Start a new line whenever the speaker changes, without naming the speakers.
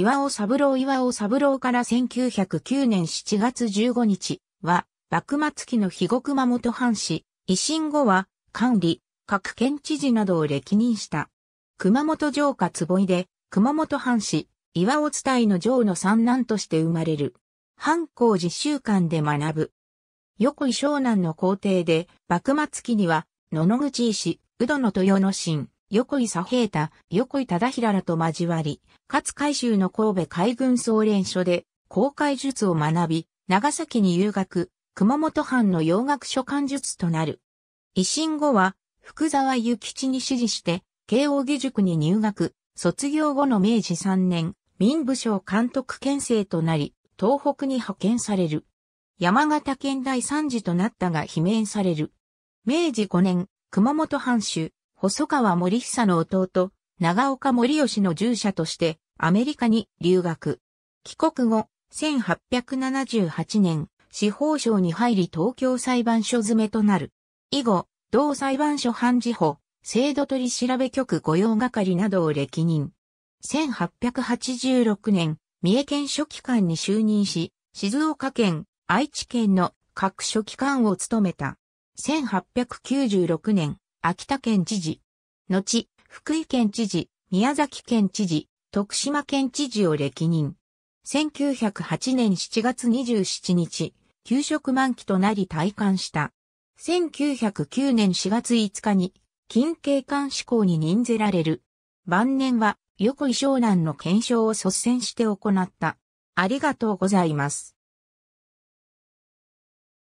岩尾三郎岩尾三郎から1909年7月15日は、
幕末期の肥後熊本藩士、維新後は、管理、各県知事などを歴任した。熊本城下坪井で、熊本藩士、岩尾伝いの城の三男として生まれる。藩校実習館で学ぶ。横井湘南の皇帝で、幕末期には、野々口医師、宇戸の豊の神。横井佐平太、横井忠平らと交わり、勝海舟の神戸海軍総連所で、公開術を学び、長崎に留学、熊本藩の洋楽書館術となる。維新後は、福沢諭吉に指示して、慶應義塾に入学、卒業後の明治3年、民部省監督県政となり、東北に派遣される。山形県第三次となったが罷免される。明治5年、熊本藩主、細川森久の弟、長岡森吉の従者としてアメリカに留学。帰国後、1878年、司法省に入り東京裁判所詰めとなる。以後、同裁判所判事法、制度取調べ局御用係などを歴任。1886年、三重県書記官に就任し、静岡県、愛知県の各書記官を務めた。1896年、秋田県知事、後、福井県知事、宮崎県知事、徳島県知事を歴任。1908年7月27日、給食満期となり退官した。1909年4月5日に、近景官志向に任ぜられる。晩年は、横井湘南の検証を率先し
て行った。ありがとうございます。